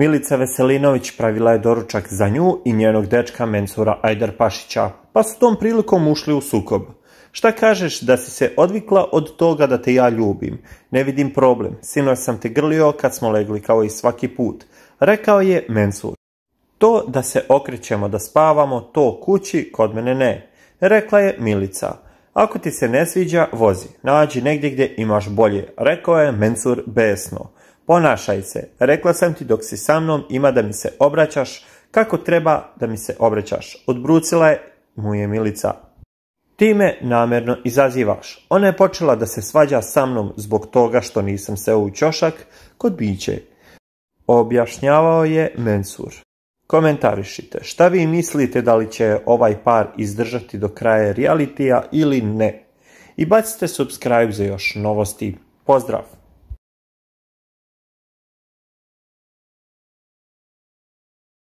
Milica Veselinović pravila je doručak za nju i njenog dečka Mensura Ajdar Pašića, pa su tom prilikom ušli u sukob. Šta kažeš da si se odvikla od toga da te ja ljubim? Ne vidim problem, sinoj sam te grlio kad smo legli kao i svaki put, rekao je Mensur. To da se okrećemo da spavamo, to kući, kod mene ne, rekla je Milica. Ako ti se ne sviđa, vozi, nađi negdje gdje imaš bolje, rekao je Mensur besno. Ponašaj se, rekla sam ti dok si sa mnom ima da mi se obraćaš, kako treba da mi se obraćaš. Odbrucila je mu je Milica. Ti me namjerno izazivaš. Ona je počela da se svađa sa mnom zbog toga što nisam se u ćošak kod biće. Objašnjavao je Mensur. Komentarišite šta vi mislite da li će ovaj par izdržati do kraja realitija ili ne. I bacite subscribe za još novosti. Pozdrav!